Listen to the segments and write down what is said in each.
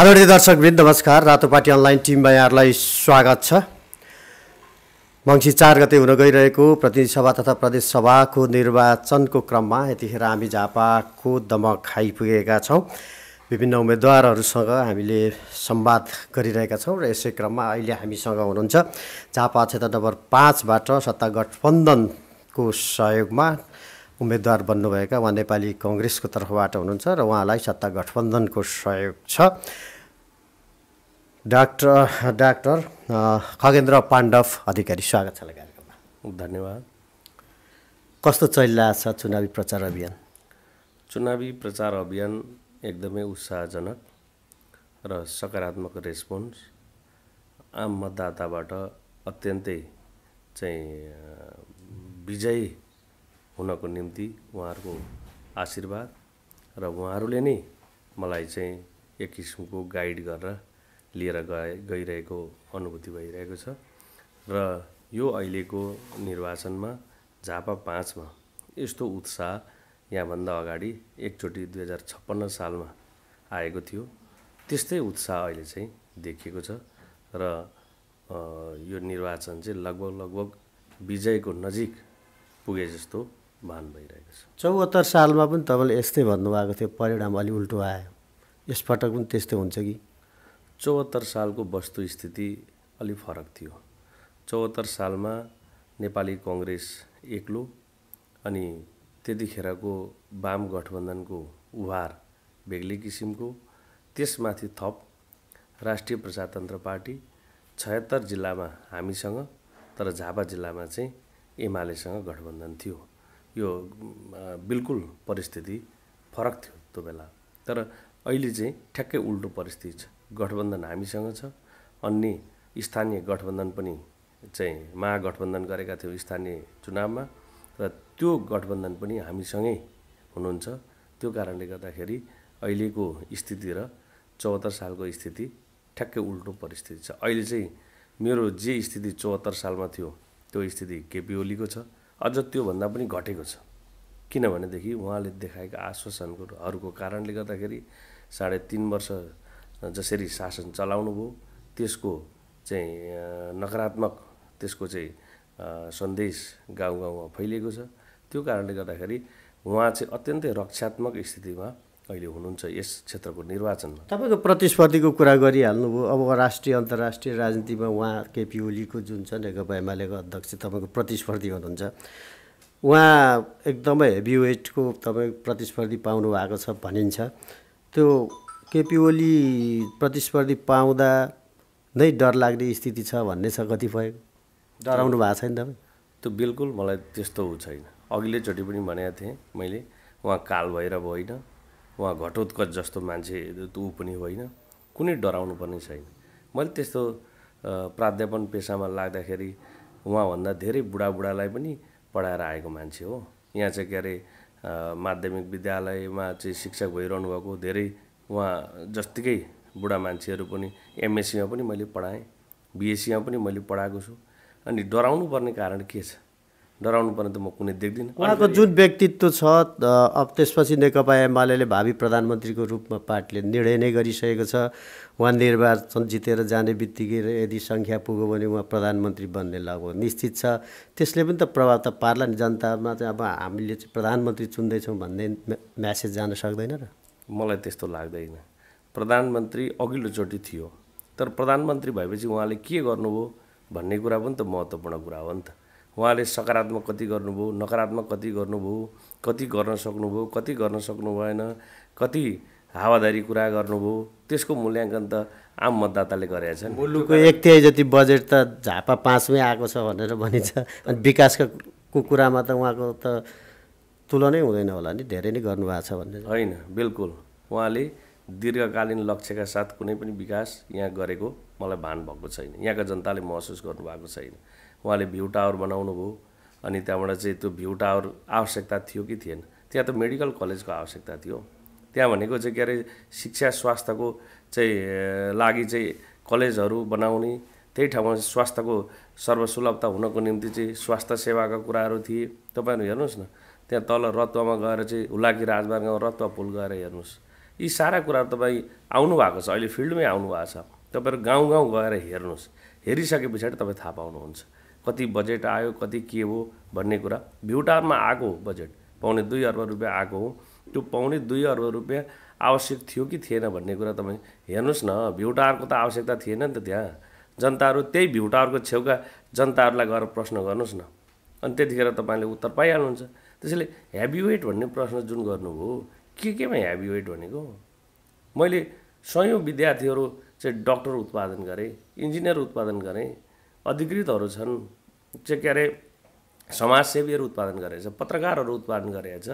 आदरणीय दर्शकवृन्द नमस्कार रातोपाटी अनलाइन टिममा यहाँहरूलाई स्वागत छ मङ्सी चार गते हुन गइरहेको प्रतिनिधि सभा तथा प्रदेश प्रदेशसभाको निर्वाचनको क्रममा यतिखेर हामी झापाको दमक आइपुगेका छौँ विभिन्न उम्मेदवारहरूसँग हामीले संवाद गरिरहेका छौँ र यसै क्रममा अहिले हामीसँग हुनुहुन्छ झापा क्षेत्र नम्बर पाँचबाट सत्ता गठबन्धनको सहयोगमा उम्मेदवार बन्नुभएका उहाँ नेपाली कङ्ग्रेसको तर्फबाट हुनुहुन्छ र उहाँलाई सत्ता गठबन्धनको सहयोग छ डाक्टर डाक्टर खगेन्द्र पाण्डव अधिकारी स्वागत छ कार्यक्रममा धन्यवाद कस्तो चलिरहेको छ चुनावी प्रचार अभियान चुनावी प्रचार अभियान एकदमै उत्साहजनक र सकारात्मक रेस्पोन्स आम मतदाताबाट अत्यन्तै चाहिँ विजयी हुनको निम्ति उहाँहरूको आशीर्वाद र उहाँहरूले नै मलाई चाहिँ एक किसिमको गाइड गरेर लिएर गए गइरहेको अनुभूति भइरहेको छ र यो अहिलेको निर्वाचनमा झापा पाँचमा यस्तो उत्साह यहाँभन्दा अगाडि एकचोटि दुई हजार छप्पन्न सालमा आएको थियो त्यस्तै उत्साह अहिले चाहिँ देखिएको छ र यो निर्वाचन चाहिँ लगभग लगभग विजयको नजिक पुगे जस्तो भान भइरहेको छ चौहत्तर सालमा पनि तपाईँले यस्तै भन्नुभएको थियो परिणाम अलि उल्टो आयो यसपटक पनि त्यस्तै हुन्छ कि चौहत्तर सालको वस्तुस्थिति अलि फरक थियो चौहत्तर सालमा नेपाली कङ्ग्रेस एक्लो अनि त्यतिखेरको वाम गठबन्धनको उभार बेग्लै किसिमको त्यसमाथि थप राष्ट्रिय प्रजातन्त्र पार्टी छयत्तर जिल्लामा हामीसँग तर झापा जिल्लामा चाहिँ एमालेसँग गठबन्धन थियो यो बिल्कुल परिस्थिति फरक थियो त्यो बेला तर अहिले चाहिँ ठ्याक्कै उल्टो परिस्थिति छ गठबन्धन हामीसँग छ अन्य स्थानीय गठबन्धन पनि चाहिँ महागठबन्धन गरेका थियौँ स्थानीय चुनावमा र त्यो गठबन्धन पनि हामीसँगै हुनुहुन्छ त्यो कारणले गर्दाखेरि अहिलेको स्थिति र चौहत्तर सालको स्थिति ठ्याक्कै उल्टो परिस्थिति छ अहिले चाहिँ मेरो जे स्थिति चौहत्तर सालमा थियो त्यो स्थिति केपी ओलीको छ अझ त्योभन्दा पनि घटेको छ किनभनेदेखि उहाँले देखाएका आश्वासनहरूको कारणले गर्दाखेरि साढे तिन वर्ष जसरी शासन चलाउनु भयो त्यसको चाहिँ नकारात्मक त्यसको चाहिँ सन्देश गाउँ गाउँमा फैलिएको छ त्यो कारणले गर्दाखेरि उहाँ चाहिँ अत्यन्तै रक्षात्मक स्थितिमा अहिले हुनुहुन्छ यस क्षेत्रको निर्वाचनमा तपाईँको प्रतिस्पर्धीको कुरा गरिहाल्नुभयो अब राष्ट्रिय अन्तर्राष्ट्रिय राजनीतिमा उहाँ केपी ओलीको जुन छ नेकपा एमालेको अध्यक्ष तपाईँको प्रतिस्पर्धी हुनुहुन्छ उहाँ एकदमै हेभी वेटको तपाईँ प्रतिस्पर्धी पाउनु भएको छ भनिन्छ त्यो केपी ओली प्रतिस्पर्धी पाउँदा नै डर लाग्ने स्थिति छ भन्ने छ कतिपय डराउनु भएको छैन तपाईँ त्यो बिल्कुल मलाई त्यस्तो छैन अघिल्लोचोटि पनि भनेको थिएँ मैले उहाँ काल भएर होइन उहाँ घटोत्कच जस्तो मान्छे ऊ पनि होइन कुनै डराउनु पर्ने छैन मैले त्यस्तो प्राध्यापन पेसामा लाग्दाखेरि उहाँभन्दा धेरै बुढाबुढालाई पनि पढाएर आएको मान्छे हो यहाँ चाहिँ के अरे माध्यमिक विद्यालयमा चाहिँ शिक्षक भइरहनु भएको धेरै उहाँ जत्तिकै बुढा मान्छेहरू पनि एमएससीमा पनि मैले पढाएँ बिएससीमा पनि मैले पढाएको छु अनि डराउनु पर्ने कारण के छ डराउनु पर्ने त म कुनै देख्दिनँ उहाँको जुन व्यक्तित्व छ अब त्यसपछि नेकपा एमाले भावी प्रधानमन्त्रीको रूपमा पार्टीले निर्णय नै गरिसकेको छ उहाँ निर्वाचन जितेर जाने बित्तिकै यदि सङ्ख्या पुग्यो भने उहाँ प्रधानमन्त्री बन्ने लगभग निश्चित छ त्यसले पनि त प्रभाव त पार्ला नि जनतामा चाहिँ अब हामीले चाहिँ प्रधानमन्त्री चुन्दैछौँ भन्ने म्यासेज जान सक्दैन र मलाई त्यस्तो लाग्दैन प्रधानमन्त्री अघिल्लोचोटि थियो तर प्रधानमन्त्री भएपछि उहाँले के गर्नुभयो भन्ने कुरा पनि त महत्त्वपूर्ण कुरा हो नि त उहाँले सकारात्मक कति गर्नुभयो नकारात्मक कति गर्नुभयो कति गर्न सक्नुभयो कति गर्न सक्नु भएन कति हावाधारी कुरा गर्नुभयो त्यसको मूल्याङ्कन त आम मतदाताले गरेका छन् मुलुकको एक तिहाई जति बजेट त झापा पाँचमै आएको छ भनेर भनिन्छ अनि विकासको कुरामा त उहाँको त तुलनै हुँदैन होला नि धेरै नै गर्नुभएको छ भन्ने होइन बिल्कुल उहाँले दीर्घकालीन लक्ष्यका साथ कुनै पनि विकास यहाँ गरेको मलाई भान भएको छैन यहाँका जनताले महसुस गर्नुभएको छैन उहाँले भ्यू टावर बनाउनु भयो अनि त्यहाँबाट चाहिँ त्यो भ्यू टावर आवश्यकता थियो कि थिएन त्यहाँ त मेडिकल कलेजको आवश्यकता थियो त्यहाँ भनेको चाहिँ के अरे शिक्षा स्वास्थ्यको चाहिँ लागि चाहिँ कलेजहरू बनाउने त्यही ठाउँमा स्वास्थ्यको सर्वसुलभता हुनको निम्ति चाहिँ स्वास्थ्य सेवाका कुराहरू थिए तपाईँहरू हेर्नुहोस् न त्यहाँ तल रत्वामा गएर चाहिँ हुलाकी राजमार्गमा रत्वा पुल गएर हेर्नुहोस् यी सारा कुराहरू तपाईँ आउनु भएको छ अहिले फिल्डमै आउनु भएको छ तपाईँहरू गाउँ गाउँ गएर हेर्नुहोस् हेरिसके पछाडि तपाईँ थाहा पाउनुहुन्छ कति बजेट आयो कति के हो भन्ने कुरा भ्युटारमा आएको हो बजेट पाउने दुई अर्ब रुपियाँ आएको हो त्यो पाउने दुई अर्ब रुपियाँ आवश्यक थियो कि थिएन भन्ने कुरा तपाईँ हेर्नुहोस् न भ्युटारको त आवश्यकता थिएन नि त त्यहाँ जनताहरू त्यही भ्युटारको छेउका जनताहरूलाई गएर प्रश्न गर्नुहोस् न अनि त्यतिखेर तपाईँले उत्तर पाइहाल्नुहुन्छ त्यसैले हेभी वेट भन्ने प्रश्न जुन गर्नुभयो के केमा हेभी वेट भनेको मैले सयौँ विद्यार्थीहरू चाहिँ डक्टर उत्पादन गरेँ इन्जिनियर उत्पादन गरेँ अधिकृतहरू छन् चाहिँ के अरे समाजसेवीहरू उत्पादन गरेछ पत्रकारहरू उत्पादन गरेछ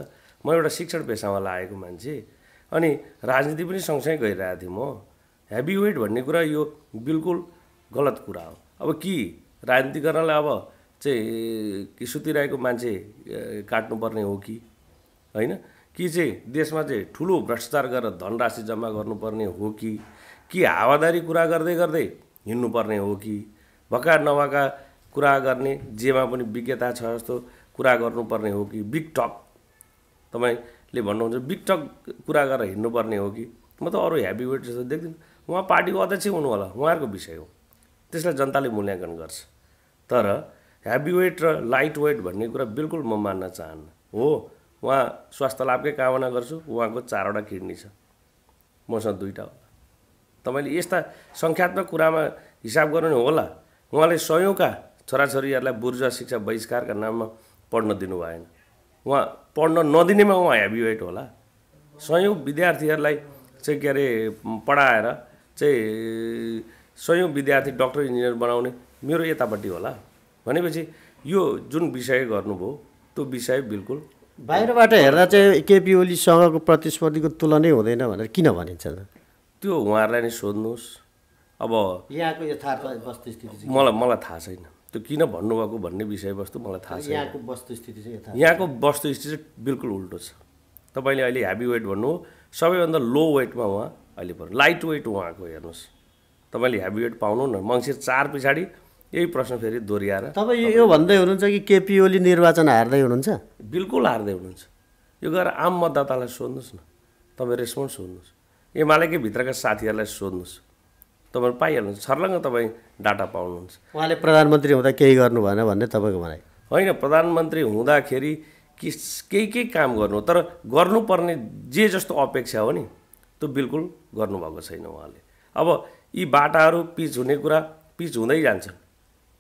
म एउटा शिक्षण पेसामा लागेको मान्छे अनि राजनीति पनि सँगसँगै गरिरहेको थिएँ म हेभी वेट भन्ने कुरा यो बिल्कुल गलत कुरा हो अब कि राजनीति गर्नलाई अब चाहिँ सुतिरहेको मान्छे काट्नुपर्ने हो कि होइन कि चाहिँ देशमा चाहिँ ठुलो भ्रष्टाचार गरेर धनराशि जम्मा गर्नुपर्ने हो कि कि हावादारी कुरा गर्दै गर्दै हिँड्नुपर्ने हो कि भएका नभएका कुरा गर्ने जेमा पनि विज्ञता छ जस्तो कुरा गर्नुपर्ने हो कि बिग टक तपाईँले भन्नुहुन्छ बिग टक कुरा गरेर हिँड्नुपर्ने हो कि म त अरू हेभी वेट जस्तो देख्दिनँ उहाँ पार्टीको अध्यक्ष हुनु होला उहाँहरूको विषय हो त्यसलाई जनताले मूल्याङ्कन गर्छ तर हेभी वेट र लाइट वेट भन्ने कुरा बिल्कुल म मान्न चाहन्न हो उहाँ स्वास्थ्य लाभकै कामना गर्छु उहाँको चारवटा किडनी छ मसँग दुईवटा होला तपाईँले यस्ता सङ्ख्यात्मक कुरामा हिसाब गर्नु होला उहाँले सयौँका छोराछोरीहरूलाई बुर्जुवा शिक्षा बहिष्कारका नाममा पढ्न दिनु भएन उहाँ पढ्न नदिनेमा उहाँ हेभिवेट होला सयौँ विद्यार्थीहरूलाई चाहिँ के अरे पढाएर चाहिँ सयौँ विद्यार्थी डक्टर इन्जिनियर बनाउने मेरो यतापट्टि होला भनेपछि यो जुन विषय गर्नुभयो त्यो विषय बिल्कुल बाहिरबाट हेर्दा चाहिँ केपी ओलीसँगको प्रतिस्पर्धीको तुलनै हुँदैन भनेर किन भनिन्छ त्यो उहाँहरूलाई नै सोध्नुहोस् अब यहाँको यथार्थ मलाई मलाई थाहा छैन त्यो किन भन्नुभएको भन्ने विषयवस्तु मलाई थाहा छ यहाँको वस्तुस्थिति चाहिँ यहाँको वस्तुस्थिति चाहिँ बिल्कुल उल्टो छ तपाईँले अहिले हेभी वेट भन्नु सबैभन्दा लो वेटमा उहाँ अहिले पर्नु लाइट वेट उहाँको हेर्नुहोस् तपाईँले हेभी वेट पाउनु न मङ्सिर चार पछाडि यही प्रश्न फेरि दोहोऱ्याएर तपाईँ यो भन्दै हुनुहुन्छ कि केपी ओली निर्वाचन हार्दै हुनुहुन्छ बिल्कुल हार्दै हुनुहुन्छ यो गएर आम मतदातालाई सोध्नुहोस् न तपाईँ रेस्पोन्स सोध्नुहोस् एमालेकै भित्रका साथीहरूलाई सोध्नुहोस् तपाईँ पाइहाल्नुहुन्छ छर्लङ्ग तपाईँ डाटा पाउनुहुन्छ उहाँले प्रधानमन्त्री हुँदा केही गर्नु भएन भन्ने तपाईँको भनाइ होइन प्रधानमन्त्री हुँदाखेरि कि केही केही काम गर्नु तर गर्नुपर्ने जे जस्तो अपेक्षा हो नि त्यो बिल्कुल गर्नुभएको छैन उहाँले अब यी बाटाहरू पिच हुने कुरा पिच हुँदै जान्छ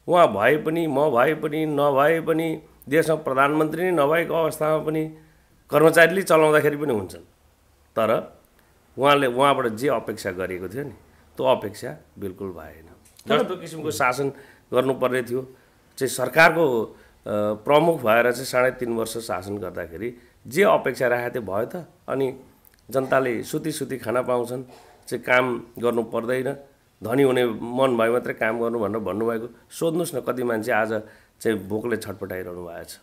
उहाँ भए पनि म भए पनि नभए पनि देशमा प्रधानमन्त्री नै नभएको अवस्थामा पनि कर्मचारीले चलाउँदाखेरि पनि हुन्छन् तर उहाँले उहाँबाट जे अपेक्षा गरेको थियो नि त्यो अपेक्षा बिल्कुल भएन जस्तो किसिमको शासन गर्नुपर्ने थियो चाहिँ सरकारको प्रमुख भएर चाहिँ साढे तिन वर्ष शासन गर्दाखेरि जे अपेक्षा राखेको थियो भयो त अनि जनताले सुती सुती खाना पाउँछन् चाहिँ काम गर्नु पर्दैन धनी हुने मन भए मात्रै काम गर्नु भनेर भन्नुभएको सोध्नुहोस् न कति मान्छे आज चाहिँ भोकले छटपटाइरहनु भएको छ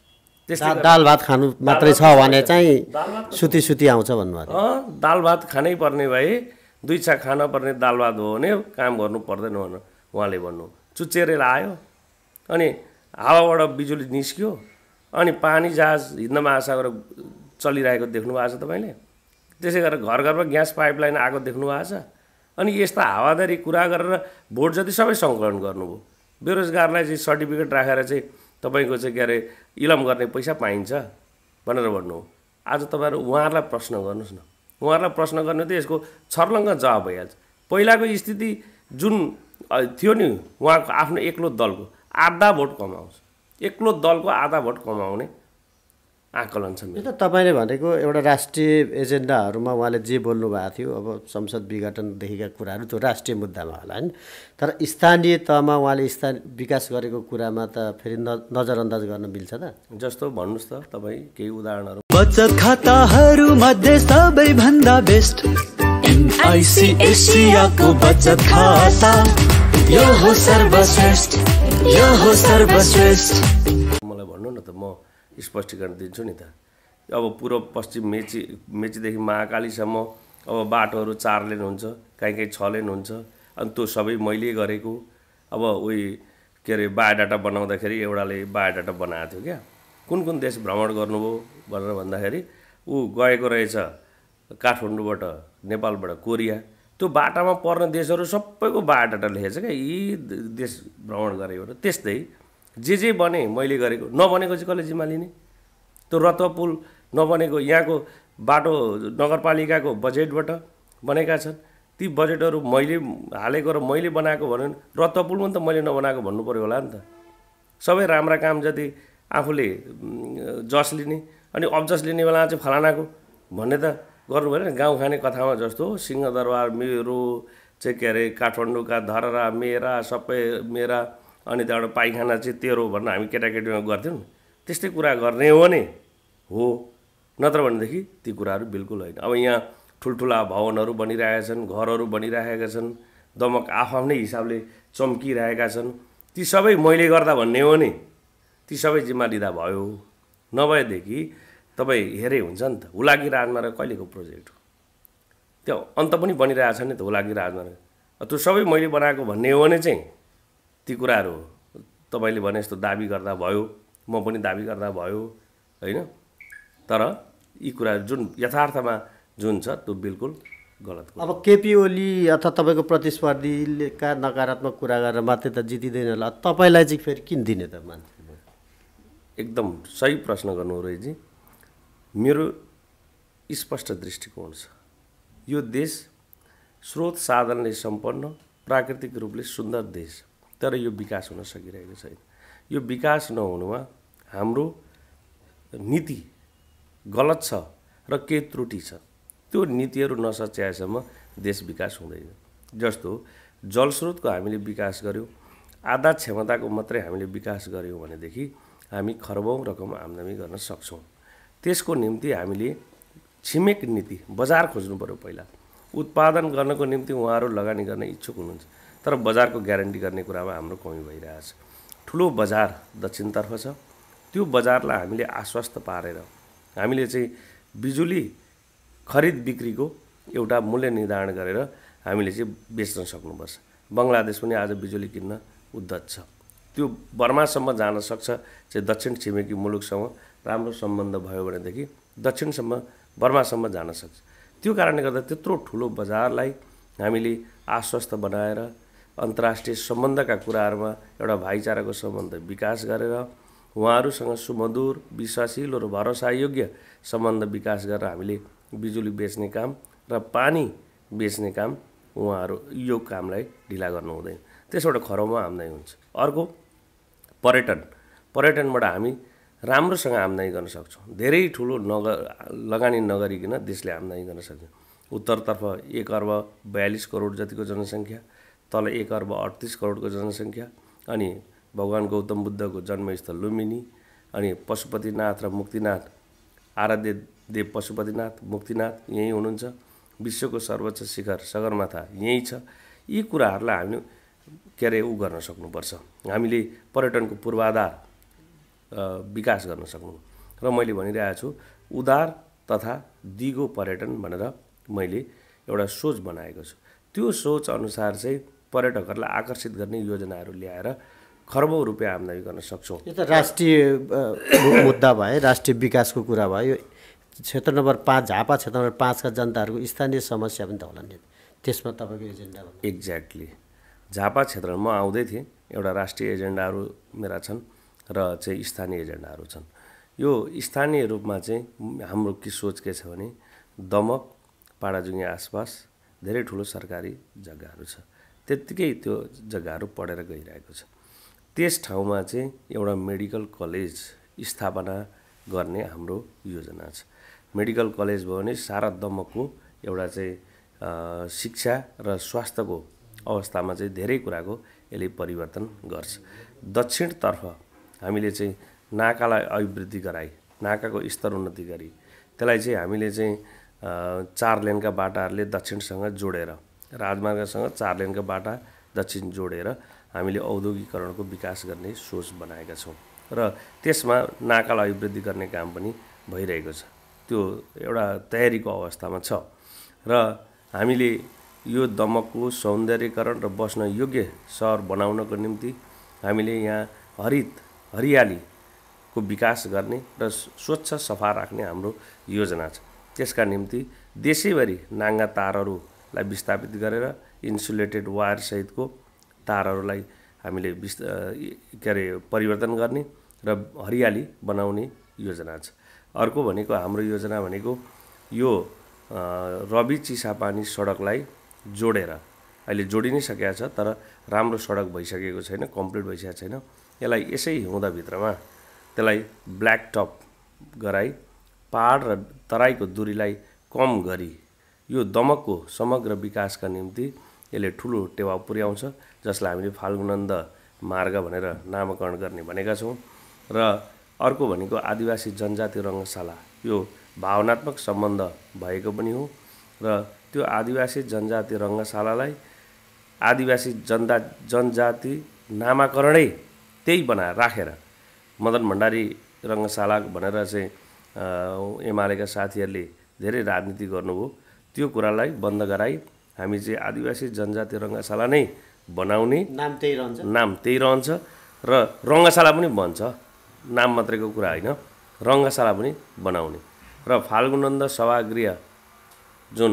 त्यस्तै दाल भात खानु मात्रै छ भने चाहिँ सुती सुती आउँछ भन्नुभयो दाल भात खानै पर्ने भए दुई छा खान पर्ने दाल हो भने काम गर्नु पर्दैन भनेर उहाँले भन्नु चुच्चेरेर आयो अनि हावाबाट बिजुली निस्क्यो अनि पानी जहाज हिन्द महासागर चलिरहेको देख्नु भएको छ तपाईँले त्यसै गरेर घर घरमा ग्यास पाइपलाइन आएको देख्नु भएको छ अनि यस्ता हावादारी कुरा गरेर भोट जति सबै सङ्कलन गर्नुभयो बेरोजगारलाई चाहिँ सर्टिफिकेट राखेर चाहिँ तपाईँको चाहिँ के अरे इलम गर्ने पैसा पाइन्छ भनेर भन्नु आज तपाईँहरू उहाँहरूलाई प्रश्न गर्नुहोस् न उहाँहरूलाई प्रश्न गर्ने त यसको छर्लङ्ग जवाब भइहाल्छ पहिलाको स्थिति जुन थियो नि उहाँको आफ्नो एक्लो दलको आधा भोट कमाउँछ एक्लो दलको आधा भोट कमाउने आकलन छ मेरो तपाईँले भनेको एउटा राष्ट्रिय एजेन्डाहरूमा उहाँले जे बोल्नुभएको थियो अब संसद विघटनदेखिका कुराहरू त्यो राष्ट्रिय मुद्दामा होला होइन तर स्थानीय तहमा उहाँले स्थान विकास गरेको कुरामा त फेरि नजरअन्दाज गर्न मिल्छ त जस्तो भन्नुहोस् त तपाईँ केही उदाहरणहरू बचत खाताहरू मध्ये सबैभन्दा बेस्ट बचत खाता यो हो सर्वश्रेष्ठ यो हो सर्वश्रेष्ठ मलाई भन्नु न त म स्पष्टीकरण दिन्छु नि त अब पूर्व पश्चिम मेची मेचीदेखि महाकालीसम्म अब बाटोहरू चार लेन हुन्छ काहीँ कहीँ छ लेन हुन्छ अनि त्यो सबै मैले गरेको अब उही के अरे बायोडाटा बनाउँदाखेरि एउटाले बायोडाटा बनाएको थियो क्या कुन कुन देश भ्रमण गर्नुभयो भनेर भन्दाखेरि ऊ गएको रहेछ काठमाडौँबाट नेपालबाट कोरिया त्यो बाटामा पर्ने देशहरू सबैको बायोडाटा लेखेको छ क्या यी देश भ्रमण गरेको त्यस्तै जे जे बने मैले गरेको नबनेको चाहिँ कसले जिम्मा लिने त्यो रत्व पुल नबनेको यहाँको बाटो नगरपालिकाको बजेटबाट बनेका छन् ती बजेटहरू मैले हालेको र मैले बनाएको भन्यो भने पुल पनि त मैले नबनाएको भन्नु पऱ्यो होला नि त सबै राम्रा काम जति आफूले जस लिने अनि अब्जस लिने बेला चाहिँ फलानाको भन्ने त गर्नु भएन गाउँ खाने कथामा जस्तो सिंहदरबार मेरो चाहिँ के अरे काठमाडौँका धररा मेरा सबै मेरा अनि त्यहाँबाट पाइखाना चाहिँ तेरो भनेर हामी केटाकेटीमा गर्थ्यौँ त्यस्तै कुरा गर्ने हो भने हो नत्र भनेदेखि ती कुराहरू बिल्कुल होइन अब यहाँ ठुल्ठुला भवनहरू बनिरहेका छन् घरहरू बनिरहेका छन् दमक आफ्नै हिसाबले चम्किरहेका छन् ती सबै मैले गर्दा भन्ने हो नि ती सबै जिम्मा लिँदा भयो नभएदेखि तपाईँ हेरे हुन्छ नि त हुलाकी राजमार्ग कहिलेको प्रोजेक्ट हो त्यो अन्त पनि बनिरहेको छ नि त हुलाकी राजमार्ग त्यो सबै मैले बनाएको भन्ने हो भने चाहिँ ती कुराहरू तपाईँले भने जस्तो दाबी गर्दा भयो म पनि दाबी गर्दा भयो होइन तर यी कुरा जुन यथार्थमा जुन छ त्यो बिल्कुल गलत अब केपी ओली अथवा तपाईँको प्रतिस्पर्धीका नकारात्मक कुरा गरेर मात्रै त जितिँदैन होला तपाईँलाई चाहिँ फेरि किन दिने त मान्छे एकदम सही प्रश्न गर्नु रहेजी मेरो स्पष्ट दृष्टिकोण छ यो देश स्रोत साधनले सम्पन्न प्राकृतिक रूपले सुन्दर देश तर यो विकास हुन सकिरहेको छैन यो विकास नहुनुमा हाम्रो नीति गलत छ र के त्रुटि छ त्यो नीतिहरू नसच्याएसम्म देश विकास हुँदैन जस्तो जलस्रोतको हामीले विकास गऱ्यौँ आधा क्षमताको मात्रै हामीले विकास गऱ्यौँ भनेदेखि हामी खरबौँ रकम आम्दानी गर्न सक्छौँ त्यसको निम्ति हामीले छिमेक नीति बजार खोज्नु पऱ्यो पहिला उत्पादन गर्नको निम्ति उहाँहरू लगानी गर्न इच्छुक हुनुहुन्छ तर बजारको ग्यारेन्टी गर्ने कुरामा हाम्रो कमी भइरहेछ ठुलो बजार दक्षिणतर्फ छ त्यो बजारलाई हामीले आश्वस्त पारेर हामीले चाहिँ बिजुली खरिद बिक्रीको एउटा मूल्य निर्धारण गरेर हामीले चाहिँ बेच्न सक्नुपर्छ बङ्गलादेश पनि आज बिजुली किन्न उद्धत छ त्यो बर्मासम्म जान सक्छ चाहिँ दक्षिण छिमेकी मुलुकसँग राम्रो सम्बन्ध भयो भनेदेखि दक्षिणसम्म बर्मासम्म जान सक्छ त्यो कारणले गर्दा त्यत्रो ठुलो बजारलाई हामीले आश्वस्त बनाएर अन्तर्राष्ट्रिय सम्बन्धका कुराहरूमा एउटा भाइचाराको सम्बन्ध विकास गरेर उहाँहरूसँग सुमधुर विश्वासिलो र भरोसायोग्य सम्बन्ध विकास गरेर हामीले बिजुली बेच्ने काम र पानी बेच्ने काम उहाँहरू यो कामलाई ढिला गर्नु हुँदैन त्यसबाट खरौमा आम्दानी हुन्छ अर्को पर्यटन पर्यटनबाट हामी राम्रोसँग आम्दानी गर्न सक्छौँ धेरै ठुलो नग लगानी नगरिकन देशले आम्दानी गर्न सक्छ उत्तरतर्फ एक अर्ब बयालिस करोड जतिको जनसङ्ख्या तल एक अर्ब अडतिस करोडको जनसङ्ख्या अनि भगवान् गौतम बुद्धको जन्मस्थल लुम्बिनी अनि पशुपतिनाथ र मुक्तिनाथ आराध्य देव पशुपतिनाथ मुक्तिनाथ यहीँ हुनुहुन्छ विश्वको सर्वोच्च शिखर सगरमाथा यहीँ छ यी कुराहरूलाई हामी के अरे ऊ गर्न सक्नुपर्छ हामीले पर्यटनको पूर्वाधार विकास गर्न सक्नु र मैले भनिरहेको छु उदार तथा दिगो पर्यटन भनेर मैले एउटा सोच बनाएको छु त्यो सोच अनुसार चाहिँ पर्यटकहरूलाई आकर्षित गर्ने योजनाहरू ल्याएर खर्बौँ रुपियाँ आम्दानी गर्न सक्छौँ यो त राष्ट्रिय मुद्दा भयो राष्ट्रिय विकासको कुरा भयो क्षेत्र नम्बर पाँच झापा क्षेत्र नम्बर पाँचका जनताहरूको स्थानीय समस्या पनि त होला नि त्यसमा तपाईँको एजेन्डा एक्ज्याक्टली झापा क्षेत्रमा म आउँदै थिएँ एउटा राष्ट्रिय एजेन्डाहरू मेरा छन् र चाहिँ स्थानीय एजेन्डाहरू छन् यो स्थानीय रूपमा चाहिँ हाम्रो के सोच के छ भने दमक पाडाजुङ्गी आसपास धेरै ठुलो सरकारी जग्गाहरू छ त्यत्तिकै त्यो जग्गाहरू पढेर गइरहेको छ त्यस ठाउँमा चाहिँ एउटा मेडिकल कलेज स्थापना गर्ने हाम्रो योजना छ मेडिकल कलेज भयो भने सारा दमकको एउटा चाहिँ शिक्षा र स्वास्थ्यको अवस्थामा चाहिँ धेरै कुराको यसले परिवर्तन गर्छ दक्षिणतर्फ हामीले चाहिँ नाकालाई अभिवृद्धि गराई नाकाको स्तर उन्नति गरी त्यसलाई चाहिँ हामीले चाहिँ चार लेनका बाटाहरूले दक्षिणसँग जोडेर राजमार्गसँग चार लेनको बाटा दक्षिण जोडेर हामीले औद्योगिकरणको विकास गर्ने सोच बनाएका छौँ र त्यसमा नाकालाई अभिवृद्धि गर्ने काम पनि भइरहेको छ त्यो एउटा तयारीको अवस्थामा छ र हामीले यो दमकको सौन्दर्यकरण र बस्न योग्य सहर बनाउनको निम्ति हामीले यहाँ हरित हरियालीको विकास गर्ने र स्वच्छ सफा राख्ने हाम्रो योजना छ त्यसका निम्ति देशैभरि नाङ्गा तारहरू लाई विस्थापित गरेर इन्सुलेटेड वायरसहितको तारहरूलाई हामीले विस् के अरे परिवर्तन गर्ने र हरियाली बनाउने योजना छ अर्को भनेको हाम्रो योजना भनेको यो रवि चिसापानी सडकलाई जोडेर अहिले जोडि नै सकेको छ तर राम्रो सडक भइसकेको छैन कम्प्लिट भइसकेको छैन यसलाई यसै हिउँदाभित्रमा त्यसलाई ब्ल्याक टप गराई पाहाड र तराईको दुरीलाई कम गरी यो दमकको समग्र विकासका निम्ति यसले ठुलो टेवा पुर्याउँछ जसलाई हामीले फाल्गुनन्द मार्ग भनेर नामकरण गर्ने भनेका छौँ र अर्को भनेको आदिवासी जनजाति रङ्गशाला यो भावनात्मक सम्बन्ध भएको पनि हो र त्यो आदिवासी जनजाति रङ्गशालालाई आदिवासी जनजा जनजाति नामाकरणै त्यही बना राखेर मदन भण्डारी रङ्गशाला भनेर चाहिँ एमालेका साथीहरूले धेरै राजनीति गर्नुभयो त्यो कुरालाई बन्द गराई हामी चाहिँ आदिवासी जनजाति रङ्गशाला नै बनाउने नाम त्यही रहन्छ नाम त्यही रहन्छ र रङ्गशाला पनि भन्छ नाम मात्रैको कुरा होइन रङ्गशाला पनि बनाउने र फाल्गुनन्द सभागृह जुन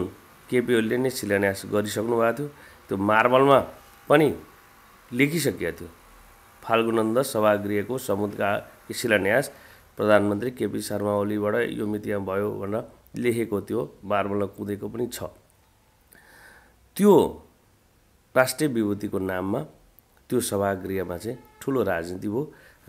केपी ओलीले नै शिलान्यास गरिसक्नु भएको थियो त्यो मार्बलमा पनि लेखिसकेको थियो फाल्गुनन्द सभागृहको समुद्रका शिलान्यास प्रधानमन्त्री केपी शर्मा ओलीबाट यो मितिमा भयो भनेर लेखेको त्यो बल्ल कुदेको पनि छ त्यो राष्ट्रिय विभूतिको नाममा त्यो सभागृहमा चाहिँ ठुलो राजनीति हो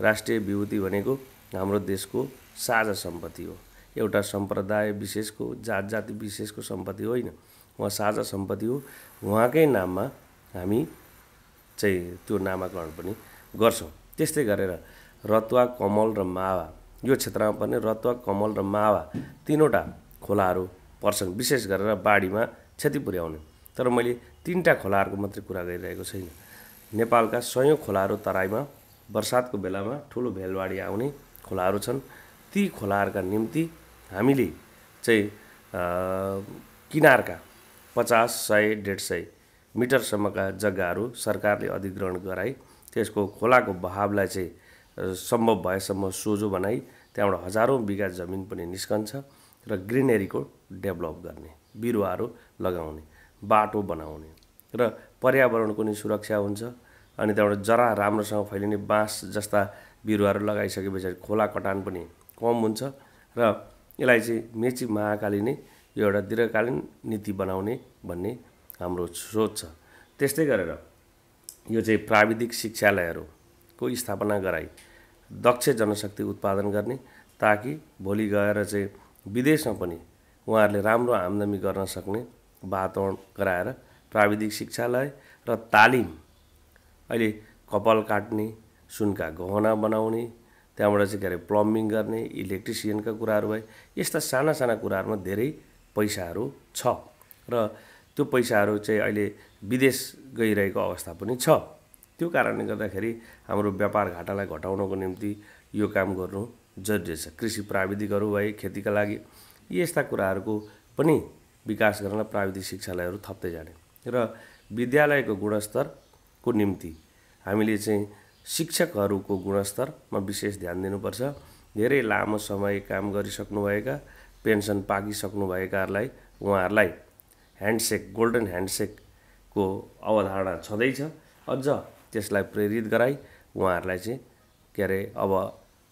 राष्ट्रिय विभूति भनेको हाम्रो देशको साझा सम्पत्ति हो एउटा सम्प्रदाय विशेषको जात जाति विशेषको सम्पत्ति होइन उहाँ साझा सम्पत्ति हो उहाँकै नाममा हामी चाहिँ त्यो नामाकरण पनि गर्छौँ त्यस्तै गरेर रतुवा कमल र मावा यो क्षेत्रमा पनि रतुवा कमल र मावा तिनवटा खोलाहरू पर्छन् विशेष गरेर बाढीमा क्षति पुर्याउने तर मैले तिनवटा खोलाहरूको मात्रै कुरा गरिरहेको छैन नेपालका सयौँ खोलाहरू तराईमा बर्सातको बेलामा ठुलो भेलवाडी आउने खोलाहरू छन् ती खोलाहरूका निम्ति हामीले चाहिँ किनारका पचास सय डेढ सय मिटरसम्मका जग्गाहरू सरकारले अधिग्रहण गराई त्यसको खोलाको बहावलाई चाहिँ सम्भव भएसम्म सोझो बनाई त्यहाँबाट हजारौँ बिगा जमिन पनि निस्कन्छ र ग्रिनेरीको डेभलप गर्ने बिरुवाहरू लगाउने बाटो बनाउने र पर्यावरणको नि सुरक्षा हुन्छ अनि त्यहाँबाट जरा राम्रोसँग फैलिने बाँस जस्ता बिरुवाहरू लगाइसके पछाडि खोला कटान पनि कम हुन्छ र यसलाई चाहिँ मेची महाकाली नै यो एउटा दीर्घकालीन नीति बनाउने भन्ने हाम्रो सोच छ त्यस्तै गरेर यो चाहिँ प्राविधिक शिक्षालयहरूको स्थापना गराई दक्ष जनशक्ति उत्पादन गर्ने ताकि भोलि गएर चाहिँ विदेशमा पनि उहाँहरूले राम्रो आमदामी गर्न सक्ने वातावरण गराएर प्राविधिक शिक्षालाई र तालिम अहिले कपाल काट्ने सुनका गहना बनाउने त्यहाँबाट चाहिँ के अरे प्लम्बिङ गर्ने इलेक्ट्रिसियनका कुराहरू भए यस्ता साना साना कुराहरूमा धेरै पैसाहरू छ र त्यो पैसाहरू चाहिँ अहिले विदेश गइरहेको अवस्था पनि छ त्यो कारणले गर्दाखेरि हाम्रो व्यापार घाटालाई घटाउनको निम्ति यो काम गर्नु जरुरी छ कृषि प्राविधिकहरू भए खेतीका लागि यी यस्ता कुराहरूको पनि विकास गर्न प्राविधिक शिक्षालयहरू थप्दै जाने र विद्यालयको गुणस्तरको निम्ति हामीले चाहिँ शिक्षकहरूको गुणस्तरमा विशेष ध्यान दिनुपर्छ धेरै लामो समय काम गरिसक्नुभएका पेन्सन पाकिसक्नुभएकाहरूलाई उहाँहरूलाई ह्यान्डसेक गोल्डन ह्यान्डसेकको अवधारणा छँदैछ अझ त्यसलाई प्रेरित गराई उहाँहरूलाई चाहिँ के अरे अब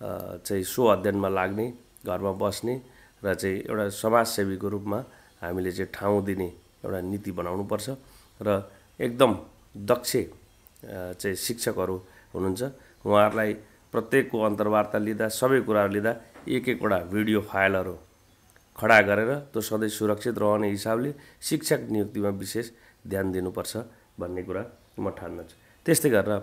चाहिँ सो अध्ययनमा लाग्ने घरमा बस्ने र चाहिँ एउटा समाजसेवीको रूपमा हामीले चाहिँ ठाउँ दिने एउटा नीति बनाउनुपर्छ र एकदम दक्ष चाहिँ शिक्षकहरू हुनुहुन्छ उहाँहरूलाई प्रत्येकको अन्तर्वार्ता लिँदा सबै कुराहरू लिँदा एक एकवटा भिडियो फाइलहरू खडा गरेर त्यो सधैँ सुरक्षित रहने हिसाबले शिक्षक नियुक्तिमा विशेष ध्यान दिनुपर्छ भन्ने कुरा म ठान्दछु त्यस्तै गरेर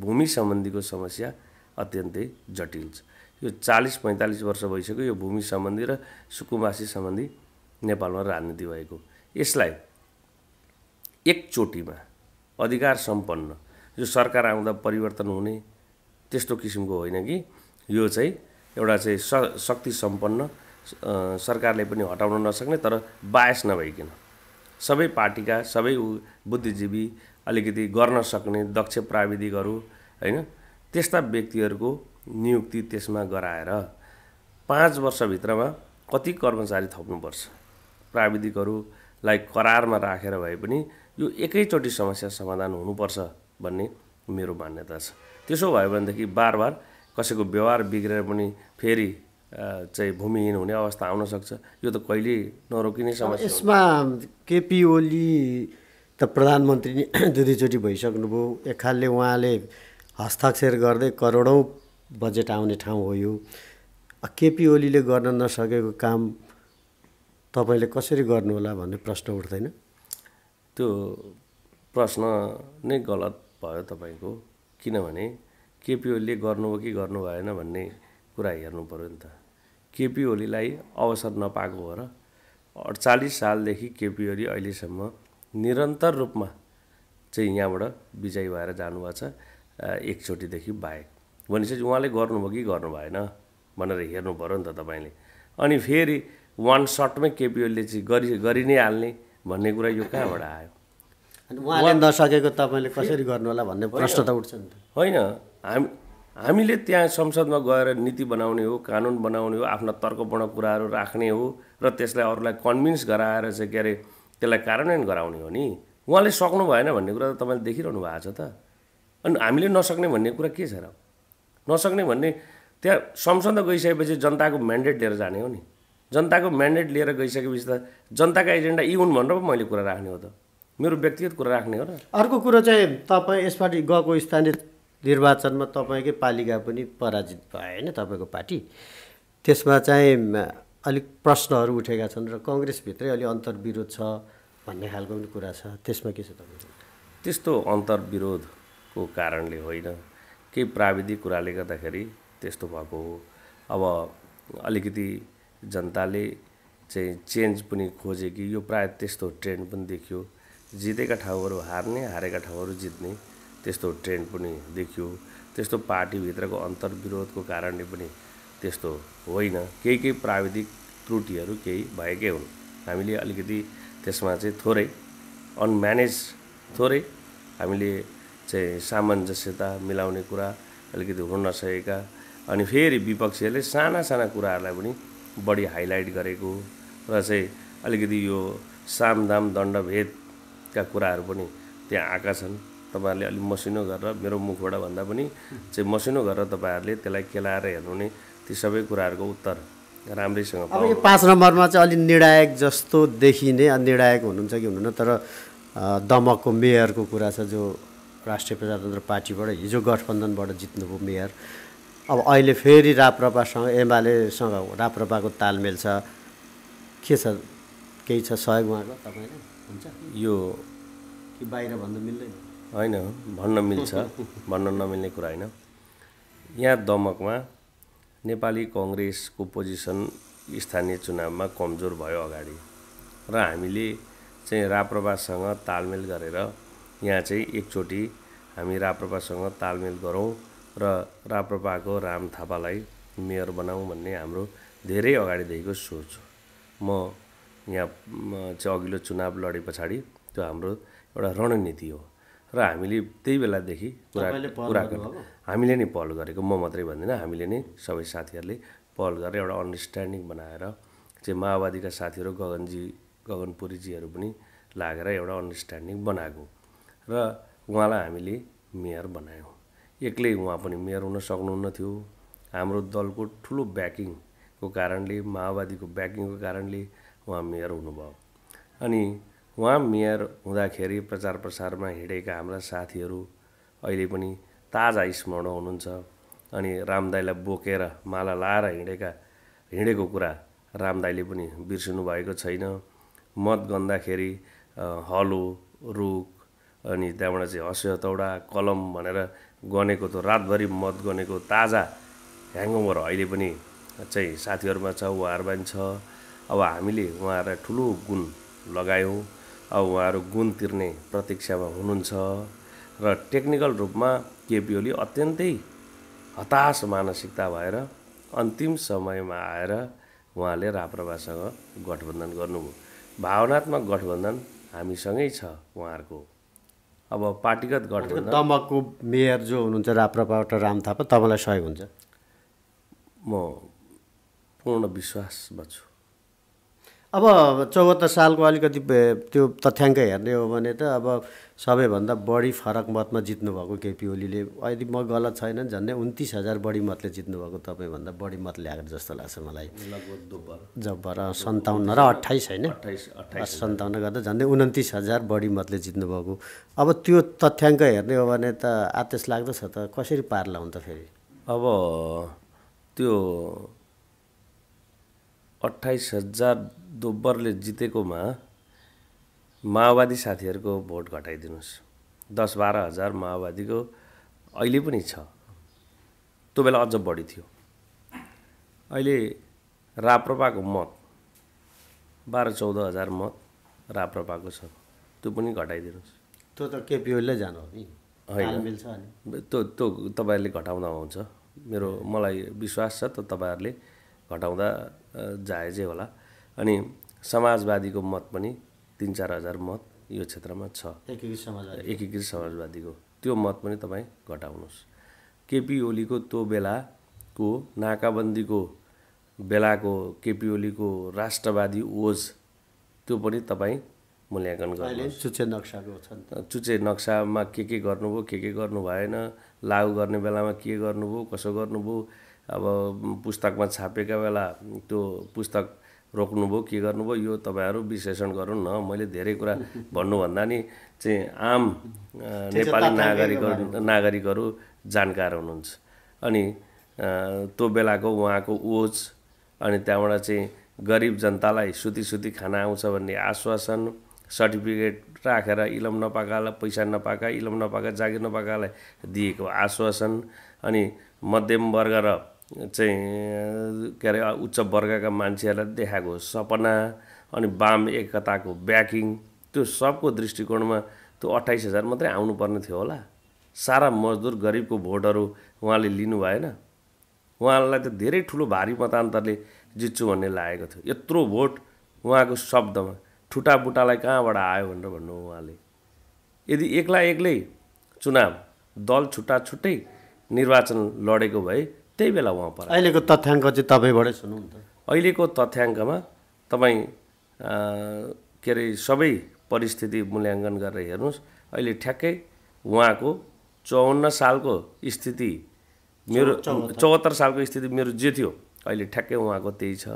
भूमि सम्बन्धीको समस्या अत्यन्तै जटिल छ यो चालिस पैँतालिस वर्ष भइसक्यो यो भूमि सम्बन्धी र सुकुमासी सम्बन्धी नेपालमा राजनीति भएको यसलाई एकचोटिमा अधिकार सम्पन्न जो सरकार आउँदा परिवर्तन हुने त्यस्तो किसिमको होइन कि यो चाहिँ एउटा चाहिँ स शक्ति सम्पन्न सरकारले पनि हटाउन नसक्ने तर बायस नभइकन सबै पार्टीका सबै बुद्धिजीवी अलिकति गर्न सक्ने दक्ष प्राविधिकहरू होइन त्यस्ता व्यक्तिहरूको नियुक्ति त्यसमा गराएर पाँच वर्षभित्रमा कति कर्मचारी थप्नुपर्छ प्राविधिकहरूलाई करारमा राखेर भए पनि यो एकैचोटि समस्या समाधान हुनुपर्छ भन्ने मेरो मान्यता छ त्यसो भयो भनेदेखि बार बार कसैको व्यवहार बिग्रेर पनि फेरि चाहिँ भूमिहीन हुने अवस्था आउनसक्छ यो त कहिले नरोकिने समस्या यसमा केपी ओली त प्रधानमन्त्री नै दुईचोटि भइसक्नुभयो एक खालले उहाँले हस्ताक्षर गर्दै करोडौँ बजेट आउने ठाउँ हो यो केपी ओलीले गर्न नसकेको काम तपाईँले कसरी गर्नुहोला भन्ने प्रश्न उठ्दैन त्यो प्रश्न नै गलत भयो तपाईँको किनभने केपी ओलीले गर्नु हो कि गर्नु भएन भन्ने कुरा हेर्नु पऱ्यो नि त केपी ओलीलाई अवसर नपाएको हो र अडचालिस सालदेखि केपी ओली अहिलेसम्म निरन्तर रूपमा चाहिँ यहाँबाट विजयी भएर जानुभएको छ एकचोटिदेखि बाहेक भनेपछि उहाँले गर्नुभयो कि गर्नु भएन भनेर हेर्नु पऱ्यो नि त तपाईँले अनि फेरि वान सटमै केपिओले चाहिँ गरि गरि नै हाल्ने भन्ने कुरा यो कहाँबाट आयो उहाँले नसकेको तपाईँले कसरी गर्नु होला भन्ने प्रश्न त उठ्छ नि त होइन हामी हामीले त्यहाँ संसदमा गएर नीति बनाउने हो कानुन बनाउने हो आफ्ना तर्कपूर्ण कुराहरू राख्ने हो र त्यसलाई अरूलाई कन्भिन्स गराएर चाहिँ के अरे त्यसलाई कार्यान्वयन गराउने हो नि उहाँले सक्नु भएन भन्ने कुरा त तपाईँले देखिरहनु भएको छ त अनि हामीले नसक्ने भन्ने कुरा के छ र नसक्ने भन्ने त्यहाँ संसद गइसकेपछि जनताको म्यान्डेट लिएर जाने हो नि जनताको म्यान्डेट लिएर गइसकेपछि त जनताको एजेन्डा यी हुन् भनेर पो मैले कुरा राख्ने हो त मेरो व्यक्तिगत कुरा राख्ने हो र अर्को कुरो चाहिँ तपाईँ यसपालि गएको स्थानीय निर्वाचनमा तपाईँकै पालिका पनि पराजित भयो होइन तपाईँको पार्टी त्यसमा चाहिँ अलिक प्रश्नहरू उठेका छन् र कङ्ग्रेसभित्रै अलिक अन्तर्विरोध छ भन्ने खालको पनि कुरा छ त्यसमा के छ तपाईँको त्यस्तो अन्तर्विरोध को कारणले होइन केही प्राविधिक कुराले गर्दाखेरि त्यस्तो भएको हो अब अलिकति जनताले चाहिँ चेन्ज पनि खोजे कि यो प्राय त्यस्तो ट्रेन्ड पनि देखियो जितेका ठाउँहरू हार्ने हारेका ठाउँहरू जित्ने त्यस्तो ट्रेन्ड पनि देखियो त्यस्तो पार्टीभित्रको अन्तर्विरोधको कारणले पनि त्यस्तो होइन केही केही प्राविधिक त्रुटिहरू केही भएकै हुन् हामीले अलिकति त्यसमा चाहिँ थोरै अनम्यानेज थोरै हामीले चाहिँ सामञ्जस्यता मिलाउने कुरा अलिकति हुन नसकेका अनि फेरि विपक्षीहरूले साना साना कुराहरूलाई पनि बढी हाइलाइट गरेको र चाहिँ अलिकति यो सामदाम दण्डभेदका कुराहरू पनि त्यहाँ आएका छन् तपाईँहरूले अलिक मसिनो गरेर मेरो मुखबाट भन्दा पनि चाहिँ मसिनो गरेर तपाईँहरूले त्यसलाई केलाएर हेर्नु नै ती सबै कुराहरूको उत्तर राम्रैसँग अब यो पाँच नम्बरमा चाहिँ अलिक निर्णायक जस्तो देखिने निर्णायक हुनुहुन्छ कि हुनुहुन्न तर दमकको मेयरको कुरा छ जो राष्ट्रिय प्रजातन्त्र पार्टीबाट हिजो गठबन्धनबाट जित्नुभयो मेयर अब अहिले फेरि राप्रपासँग एमालेसँग राप्रपाको तालमेल छ के छ केही छ सहयोग उहाँको तपाईँले हुन्छ यो कि बाहिर भन्नु मिल्दैन होइन भन्न मिल्छ भन्न नमिल्ने कुरा होइन यहाँ दमकमा नेपाली कङ्ग्रेसको पोजिसन स्थानीय चुनावमा कमजोर भयो अगाडि र हामीले चाहिँ राप्रपासँग तालमेल गरेर यहाँ चाहिँ एकचोटि हामी राप्रपासँग तालमेल गरौँ र राप्रपाको राम थापालाई मेयर बनाऊँ भन्ने हाम्रो धेरै अगाडिदेखिको सोच हो म यहाँ चाहिँ अघिल्लो चुनाव लडे पछाडि त्यो हाम्रो एउटा रणनीति हो र हामीले त्यही बेलादेखि कुरा कुरा हामीले नै पहल गरेको म मात्रै भन्दिनँ हामीले नै सबै साथीहरूले पहल गरेर एउटा अन्डरस्ट्यान्डिङ बनाएर चाहिँ माओवादीका साथीहरू गगनजी गगनपुरीजीहरू पनि लागेर एउटा अन्डरस्ट्यान्डिङ बनाएको र उहाँलाई हामीले मेयर बनायौँ एक्लै उहाँ पनि मेयर हुन सक्नुहुन्न थियो हाम्रो दलको ठुलो ब्याकिङको कारणले माओवादीको ब्याकिङको कारणले उहाँ मेयर हुनुभयो अनि उहाँ मेयर हुँदाखेरि प्रचार प्रसारमा हिँडेका हाम्रा साथीहरू अहिले पनि ताजा स्मरण हुनुहुन्छ अनि रामदाईलाई बोकेर माला लाएर हिँडेका हिँडेको कुरा रामदाईले पनि बिर्सिनु भएको छैन मत गन्दाखेरि हलो रुख अनि त्यहाँबाट चाहिँ हँस्य हतौडा कलम भनेर गनेको त रातभरि मद गनेको ताजा ह्याङओभर अहिले पनि चाहिँ साथीहरूमा छ उहाँहरूमा पनि छ अब हामीले उहाँहरूलाई ठुलो गुण लगायौँ अब उहाँहरू गुण तिर्ने प्रतीक्षामा हुनुहुन्छ र टेक्निकल रूपमा केपी अत्यन्तै हताश मानसिकता भएर अन्तिम समयमा आएर उहाँले राप्रभासँग गठबन्धन गर्नुभयो भावनात्मक गठबन्धन हामीसँगै छ उहाँहरूको अब पार्टीगत गठबन्धन दमकको मेयर जो हुनुहुन्छ राप्रपाबाट राम थापा तपाईँलाई सहयोग हुन्छ म पूर्ण विश्वासमा छु अब चौहत्तर सालको अलिकति त्यो तथ्याङ्क हेर्ने हो भने त अब सबैभन्दा बढी फरक मतमा जित्नुभएको केपी ओलीले अहिले म गलत छैन झन्डै उन्तिस हजार बढी मतले जित्नुभएको तपाईँभन्दा बढी मत ल्याएको जस्तो लाग्छ मलाई जब्बर सन्ताउन्न र अट्ठाइस होइन सन्ताउन्न गर्दा झन्डै उन्तिस हजार बढी मतले जित्नुभएको अब त्यो तथ्याङ्क हेर्ने हो भने त आतेस लाग्दो छ त कसरी पार हुन्छ त फेरि अब त्यो अट्ठाइस हजार दोब्बरले जितेकोमा माओवादी साथीहरूको भोट घटाइदिनुहोस् दस बाह्र हजार माओवादीको अहिले पनि छ त्यो बेला अझ बढी थियो अहिले राप्रपाको मत बाह्र चौध हजार मत राप्रपाको छ त्यो पनि घटाइदिनुहोस् त्यो त केपिओले जानु हो नि होइन त्यो त्यो तपाईँहरूले घटाउँदा हुन्छ मेरो मलाई विश्वास छ त तपाईँहरूले घटाउँदा जायजै होला अनि समाजवादीको मत पनि तिन चार हजार मत यो क्षेत्रमा छ एकीकृत समाजवादी एकीकृत समाजवादीको त्यो मत पनि तपाईँ घटाउनुहोस् केपी ओलीको त्यो बेलाको नाकाबन्दीको बेलाको केपी ओलीको राष्ट्रवादी ओज त्यो पनि तपाईँ मूल्याङ्कन गर्नु चुच्चे नक्साको चुच्चे नक्सामा के के गर्नुभयो के के गर्नु भएन लागु गर्ने बेलामा के गर्नुभयो कसो गर्नुभयो अब पुस्तकमा छापेका बेला त्यो पुस्तक रोक्नुभयो के गर्नुभयो यो तपाईँहरू विश्लेषण गरौँ न मैले धेरै कुरा भन्नुभन्दा नि चाहिँ आम नेपाली नागरिक नागरिकहरू जानकार हुनुहुन्छ अनि त्यो बेलाको उहाँको ओज अनि त्यहाँबाट चाहिँ गरिब जनतालाई सुती सुती खाना आउँछ भन्ने आश्वासन सर्टिफिकेट राखेर इलम नपाएकालाई पैसा नपाएका इलम नपाका जागिर नपाकालाई दिएको आश्वासन अनि मध्यम वर्ग र चाहिँ के अरे उच्च वर्गका मान्छेहरूलाई देखाएको सपना अनि वाम एकताको ब्याकिङ त्यो सबको दृष्टिकोणमा त्यो अट्ठाइस हजार मात्रै आउनुपर्ने थियो होला सारा मजदुर गरिबको भोटहरू उहाँले लिनु भएन उहाँलाई त धेरै ठुलो भारी मतान्तरले जित्छु भन्ने लागेको थियो यत्रो भोट उहाँको शब्दमा ठुटाबुटालाई कहाँबाट आयो भनेर भन्नु उहाँले यदि एक्ला एक्लै चुनाव दल छुट्टा छुट्टै निर्वाचन लडेको भए त्यही बेला उहाँ पर अहिलेको तथ्याङ्क चाहिँ तपाईँबाटै सुन्नुहुन्छ अहिलेको तथ्याङ्कमा तपाईँ के अरे सबै परिस्थिति मूल्याङ्कन गरेर हेर्नुहोस् अहिले ठ्याक्कै उहाँको चौवन्न सालको स्थिति मेरो चौहत्तर सालको स्थिति मेरो जे थियो अहिले ठ्याक्कै उहाँको त्यही छ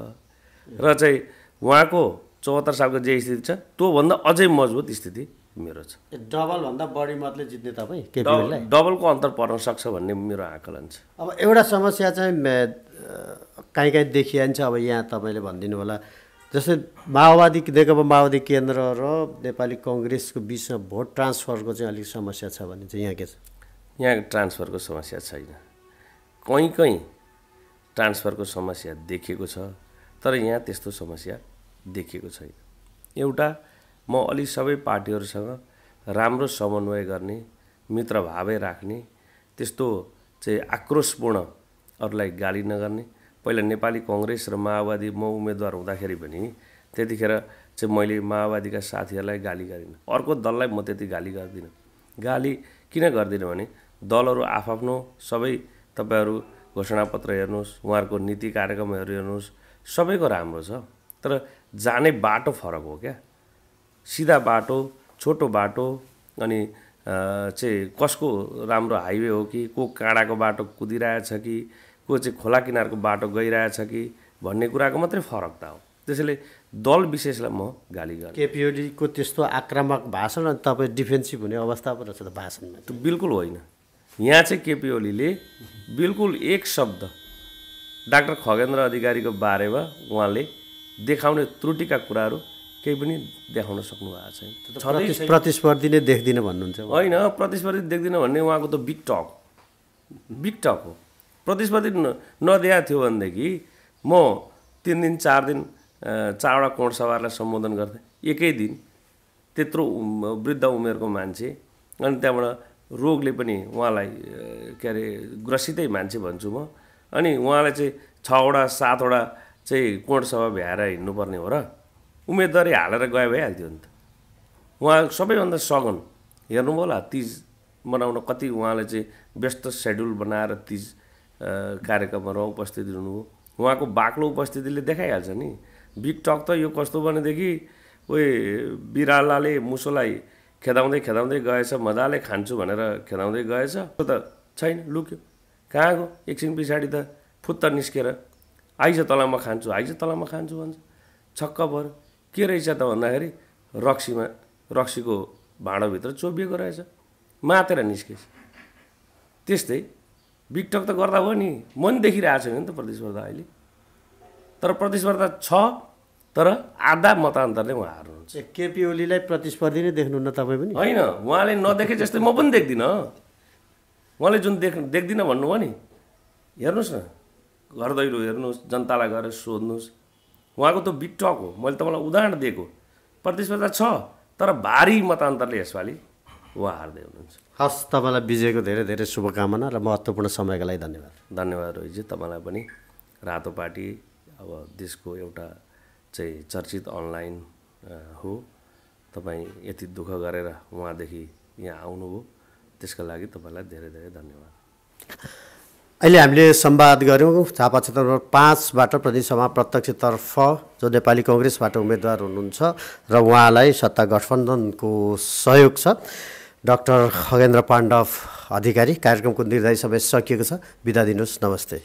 र चाहिँ उहाँको चौहत्तर सालको जे स्थिति छ त्योभन्दा अझै मजबुत स्थिति मेरो छ डबलभन्दा बढी मतले जित्ने तपाईँ केपिएललाई डबलको अन्तर पर्न सक्छ भन्ने मेरो आकलन छ अब एउटा समस्या चाहिँ काहीँ कहीँ देखिहाल्छ अब यहाँ तपाईँले भनिदिनु होला जस्तै माओवादी नेकपा माओवादी केन्द्र र नेपाली कङ्ग्रेसको बिचमा भोट ट्रान्सफरको चाहिँ अलिक समस्या छ भने चाहिँ यहाँ के छ यहाँ ट्रान्सफरको समस्या छैन कहीँ कहीँ ट्रान्सफरको समस्या देखिएको छ तर यहाँ त्यस्तो समस्या देखिएको छैन एउटा म अलि सबै पार्टीहरूसँग राम्रो समन्वय गर्ने मित्रभावै राख्ने त्यस्तो चाहिँ आक्रोशपूर्ण अरूलाई गाली नगर्ने पहिला नेपाली कङ्ग्रेस र माओवादी म उम्मेदवार हुँदाखेरि पनि त्यतिखेर चाहिँ मैले माओवादीका साथीहरूलाई गाली गरिनँ अर्को दललाई म त्यति गाली गर्दिनँ गाली किन गर्दिनँ भने दलहरू आफआफ्नो सबै तपाईँहरू घोषणापत्र हेर्नुहोस् उहाँहरूको नीति कार्यक्रमहरू हेर्नुहोस् सबैको राम्रो छ तर जाने बाटो फरक हो क्या सिधा बाटो छोटो बाटो अनि चाहिँ कसको राम्रो हाइवे हो कि को काँडाको बाटो कुदिरहेछ कि को चाहिँ खोला किनारको बाटो गइरहेछ कि भन्ने कुराको मात्रै फरक त हो त्यसैले दल विशेषलाई म गाली गर्छु केपिओडीको त्यस्तो आक्रामक भाषण अनि तपाईँ डिफेन्सिभ हुने अवस्था पो रहेछ त भाषणमा त्यो बिल्कुल होइन यहाँ चाहिँ केपिओलीले बिल्कुल एक शब्द डाक्टर खगेन्द्र अधिकारीको बारेमा उहाँले देखाउने त्रुटिका कुराहरू केही पनि देखाउन सक्नु भएको छैन प्रतिस्पर्धी नै देख्दिनँ भन्नुहुन्छ होइन प्रतिस्पर्धी देख्दिनँ भन्ने उहाँको त बिग टक बिग टक हो प्रतिस्पर्धी नदिया थियो भनेदेखि म तिन दिन चार दिन चारवटा कोण सवारलाई सम्बोधन गर्थेँ एकै दिन त्यत्रो वृद्ध उमेरको मान्छे अनि त्यहाँबाट रोगले पनि उहाँलाई के अरे ग्रसितै मान्छे भन्छु म अनि उहाँलाई चाहिँ छवटा सातवटा चाहिँ कोणसभा भ्याएर हिँड्नुपर्ने हो र उम्मेदवारी हालेर गए भइहाल्थ्यो नि त उहाँ सबैभन्दा सघन हेर्नु होला तिज मनाउन कति उहाँले चाहिँ व्यस्त सेड्युल बनाएर तिज कार्यक्रमहरूमा उपस्थिति उपस्थित हुनुभयो उहाँको बाक्लो उपस्थितिले देखाइहाल्छ नि बिग टक त यो कस्तो भनेदेखि ओइ बिरालाले मुसोलाई खेदाउँदै खेदाउँदै गएछ मजाले खान्छु भनेर खेदाउँदै गएछ त्यो त छैन लुक्यो कहाँ गयो एकछिन पछाडि त फुत्त निस्केर आइज तलामा खान्छु आइज तलामा खान्छु भन्छ छक्क पऱ्यो के रहेछ त भन्दाखेरि रक्सीमा रक्सीको भाँडोभित्र चोबिएको रहेछ मातेर निस्केछ त्यस्तै बिकटक त गर्दा हो नि म नि देखिरहेको छैन नि त प्रतिस्पर्धा अहिले तर प्रतिस्पर्धा छ तर आधा मतान्तरले नै उहाँ हार्नुहुन्छ केपी ओलीलाई प्रतिस्पर्धी नै देख्नुहुन्न तपाईँ पनि होइन उहाँले नदेखे जस्तै म पनि देख्दिनँ उहाँले जुन देख देख्दिनँ भन्नुभयो नि हेर्नुहोस् न घर दैलो हेर्नुहोस् जनतालाई गएर सोध्नुहोस् उहाँको त बिटक हो मैले तपाईँलाई उदाहरण दिएको प्रतिस्पर्धा छ तर भारी मतान्तरले यसपालि उहाँ हार्दै हुनुहुन्छ हस् तपाईँलाई विजयको धेरै धेरै शुभकामना र महत्त्वपूर्ण समयको लागि धन्यवाद धन्यवाद रोहितजी तपाईँलाई पनि रातो पार्टी अब देशको एउटा चाहिँ चर्चित अनलाइन हो तपाईँ यति दुःख गरेर उहाँदेखि यहाँ आउनुभयो त्यसको लागि तपाईँलाई धेरै धेरै धन्यवाद अहिले हामीले संवाद गऱ्यौँ झापा क्षेत्र नम्बर पाँचबाट प्रदेशसभा प्रत्यक्षतर्फ जो नेपाली कङ्ग्रेसबाट उम्मेदवार हुनुहुन्छ र उहाँलाई सत्ता गठबन्धनको सहयोग छ डाक्टर खगेन्द्र पाण्डव अधिकारी कार्यक्रमको निर्धारित समय सकिएको छ बिदा दिनुहोस् नमस्ते